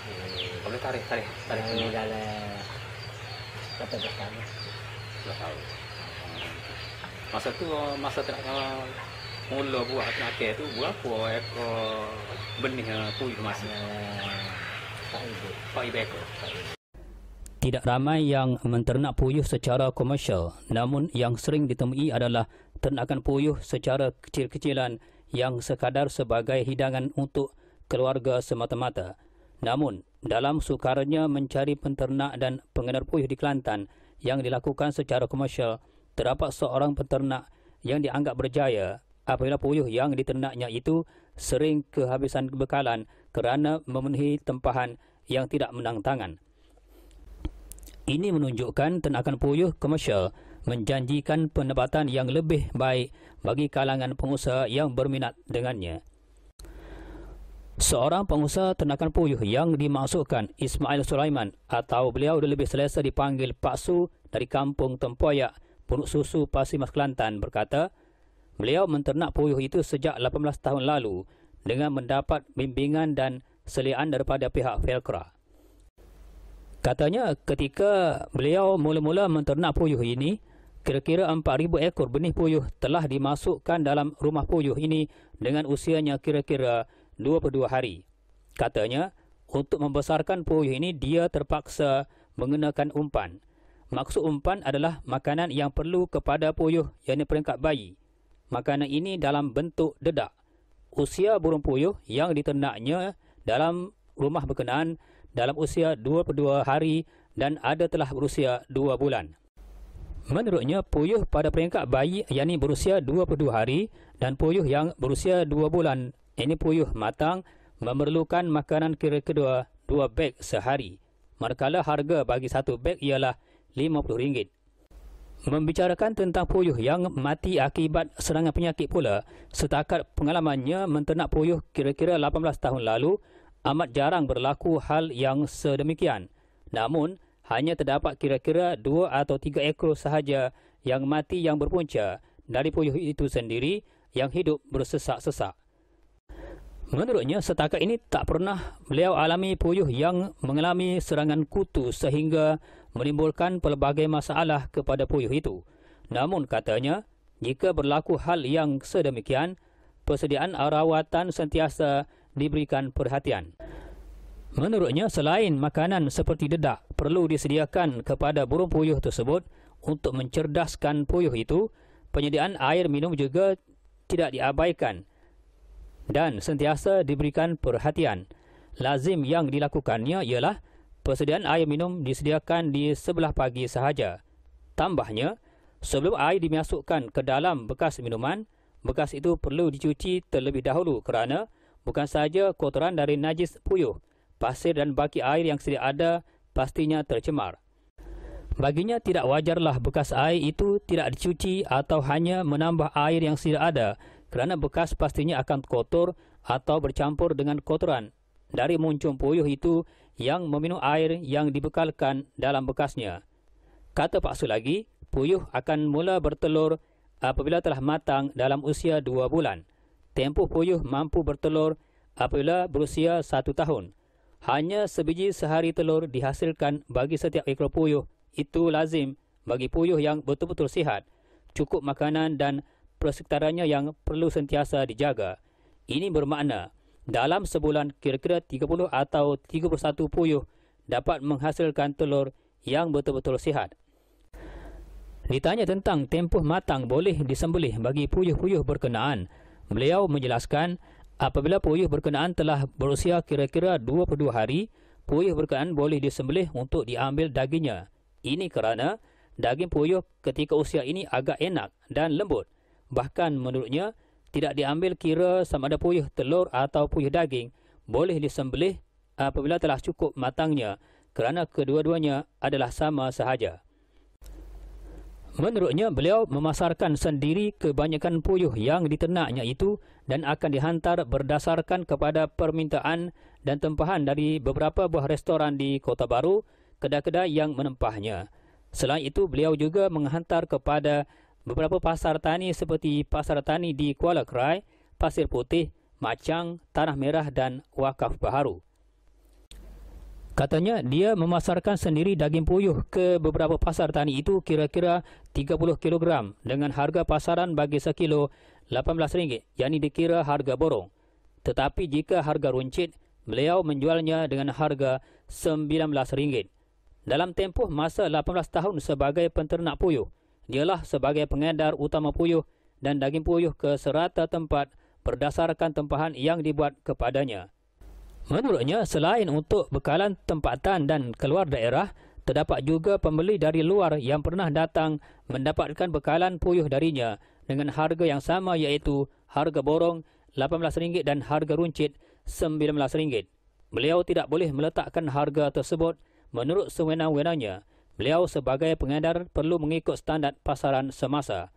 Hmm. Kamu tarik, tarik, tarik. Ini dalam kata belas tahun. Belas tahun. Masa tu masa tak mula buat tenaga okay, tu buat apa ekor benih puyuh masa. Pak Ibu. Pak tidak ramai yang menternak puyuh secara komersial, namun yang sering ditemui adalah ternakan puyuh secara kecil-kecilan yang sekadar sebagai hidangan untuk keluarga semata-mata. Namun, dalam sukarnya mencari penternak dan pengedar puyuh di Kelantan yang dilakukan secara komersial, terdapat seorang penternak yang dianggap berjaya apabila puyuh yang diternaknya itu sering kehabisan bekalan kerana memenuhi tempahan yang tidak menang tangan. Ini menunjukkan tenakan puyuh komersial menjanjikan pendapatan yang lebih baik bagi kalangan pengusaha yang berminat dengannya. Seorang pengusaha ternakan puyuh yang dimasukkan Ismail Sulaiman atau beliau lebih selesa dipanggil Pak Su dari kampung Tempoyak, Punuk Susu Pasir Mas Kelantan berkata, beliau menternak puyuh itu sejak 18 tahun lalu dengan mendapat bimbingan dan seliaan daripada pihak Velcra. Katanya ketika beliau mula-mula menternak puyuh ini, kira-kira 4,000 ekor benih puyuh telah dimasukkan dalam rumah puyuh ini dengan usianya kira-kira 22 hari. Katanya, untuk membesarkan puyuh ini dia terpaksa mengenakan umpan. Maksud umpan adalah makanan yang perlu kepada puyuh yang peringkat bayi. Makanan ini dalam bentuk dedak. Usia burung puyuh yang diternaknya dalam rumah berkenaan dalam usia 22 hari dan ada telah berusia 2 bulan. Menurutnya, puyuh pada peringkat bayi yang berusia 22 hari dan puyuh yang berusia 2 bulan ini puyuh matang memerlukan makanan kira-kira dua beg sehari. Markala harga bagi satu beg ialah RM50. Membicarakan tentang puyuh yang mati akibat serangan penyakit pula, setakat pengalamannya menternak puyuh kira-kira 18 tahun lalu, amat jarang berlaku hal yang sedemikian. Namun, hanya terdapat kira-kira 2 atau 3 ekor sahaja yang mati yang berpunca dari puyuh itu sendiri yang hidup bersesak-sesak. Menurutnya, setakat ini tak pernah beliau alami puyuh yang mengalami serangan kutu sehingga menimbulkan pelbagai masalah kepada puyuh itu. Namun katanya, jika berlaku hal yang sedemikian, persediaan rawatan sentiasa diberikan perhatian. Menurutnya, selain makanan seperti dedak perlu disediakan kepada burung puyuh tersebut untuk mencerdaskan puyuh itu, penyediaan air minum juga tidak diabaikan dan sentiasa diberikan perhatian. Lazim yang dilakukannya ialah persediaan air minum disediakan di sebelah pagi sahaja. Tambahnya, sebelum air dimasukkan ke dalam bekas minuman, bekas itu perlu dicuci terlebih dahulu kerana bukan sahaja kotoran dari najis puyuh, pasir dan baki air yang sedia ada pastinya tercemar. Baginya tidak wajarlah bekas air itu tidak dicuci atau hanya menambah air yang sedia ada kerana bekas pastinya akan kotor atau bercampur dengan kotoran dari muncung puyuh itu yang meminum air yang dibekalkan dalam bekasnya. Kata paksu lagi, puyuh akan mula bertelur apabila telah matang dalam usia dua bulan. Tempoh puyuh mampu bertelur apabila berusia satu tahun. Hanya sebiji sehari telur dihasilkan bagi setiap ekor puyuh. Itu lazim bagi puyuh yang betul-betul sihat. Cukup makanan dan persekitarannya yang perlu sentiasa dijaga. Ini bermakna dalam sebulan kira-kira 30 atau 31 puyuh dapat menghasilkan telur yang betul-betul sihat. Ditanya tentang tempoh matang boleh disembelih bagi puyuh-puyuh berkenaan, beliau menjelaskan apabila puyuh berkenaan telah berusia kira-kira 22 hari, puyuh berkenaan boleh disembelih untuk diambil dagingnya. Ini kerana daging puyuh ketika usia ini agak enak dan lembut. Bahkan menurutnya, tidak diambil kira sama ada puyuh telur atau puyuh daging boleh disembelih ah, apabila telah cukup matangnya kerana kedua-duanya adalah sama sahaja. Menurutnya, beliau memasarkan sendiri kebanyakan puyuh yang diternaknya itu dan akan dihantar berdasarkan kepada permintaan dan tempahan dari beberapa buah restoran di Kota Baru, kedai-kedai yang menempahnya. Selain itu, beliau juga menghantar kepada Beberapa pasar tani seperti pasar tani di Kuala Krai, Pasir Putih, Macang, Tanah Merah dan Wakaf Baharu. Katanya dia memasarkan sendiri daging puyuh ke beberapa pasar tani itu kira-kira 30 kg dengan harga pasaran bagi sekilo RM18, yakni dikira harga borong. Tetapi jika harga runcit, beliau menjualnya dengan harga RM19. Dalam tempoh masa 18 tahun sebagai penternak puyuh, dialah sebagai pengedar utama puyuh dan daging puyuh ke serata tempat berdasarkan tempahan yang dibuat kepadanya. Menurutnya, selain untuk bekalan tempatan dan keluar daerah, terdapat juga pembeli dari luar yang pernah datang mendapatkan bekalan puyuh darinya dengan harga yang sama iaitu harga borong RM18 dan harga runcit RM19. Beliau tidak boleh meletakkan harga tersebut menurut sewenang-wenangnya. Beliau sebagai pengedar perlu mengikut standar pasaran semasa.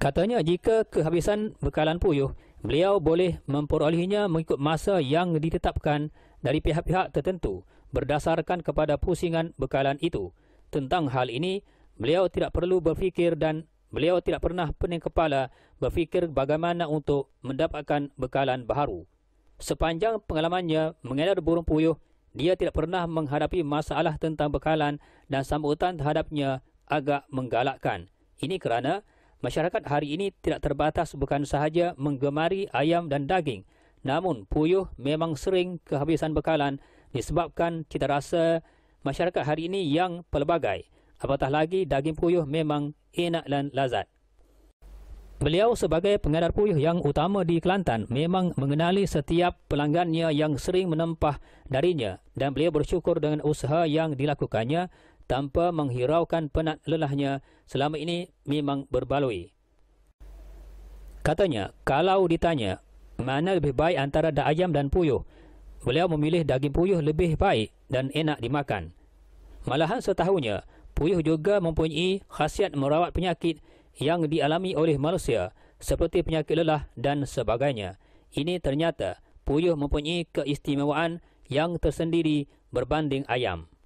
Katanya jika kehabisan bekalan puyuh, beliau boleh memperolehinya mengikut masa yang ditetapkan dari pihak-pihak tertentu berdasarkan kepada pusingan bekalan itu. Tentang hal ini, beliau tidak perlu berfikir dan beliau tidak pernah pening kepala berfikir bagaimana untuk mendapatkan bekalan baharu. Sepanjang pengalamannya mengedar burung puyuh, dia tidak pernah menghadapi masalah tentang bekalan dan sambutan terhadapnya agak menggalakkan. Ini kerana masyarakat hari ini tidak terbatas bukan sahaja menggemari ayam dan daging, namun puyuh memang sering kehabisan bekalan disebabkan cita rasa masyarakat hari ini yang pelbagai. Apatah lagi daging puyuh memang enak dan lazat. Beliau sebagai pengedar puyuh yang utama di Kelantan memang mengenali setiap pelanggannya yang sering menempah darinya dan beliau bersyukur dengan usaha yang dilakukannya tanpa menghiraukan penat lelahnya selama ini memang berbaloi. Katanya, kalau ditanya mana lebih baik antara da ayam dan puyuh, beliau memilih daging puyuh lebih baik dan enak dimakan. Malahan setahunya, puyuh juga mempunyai khasiat merawat penyakit yang dialami oleh manusia seperti penyakit lelah dan sebagainya. Ini ternyata puyuh mempunyai keistimewaan yang tersendiri berbanding ayam.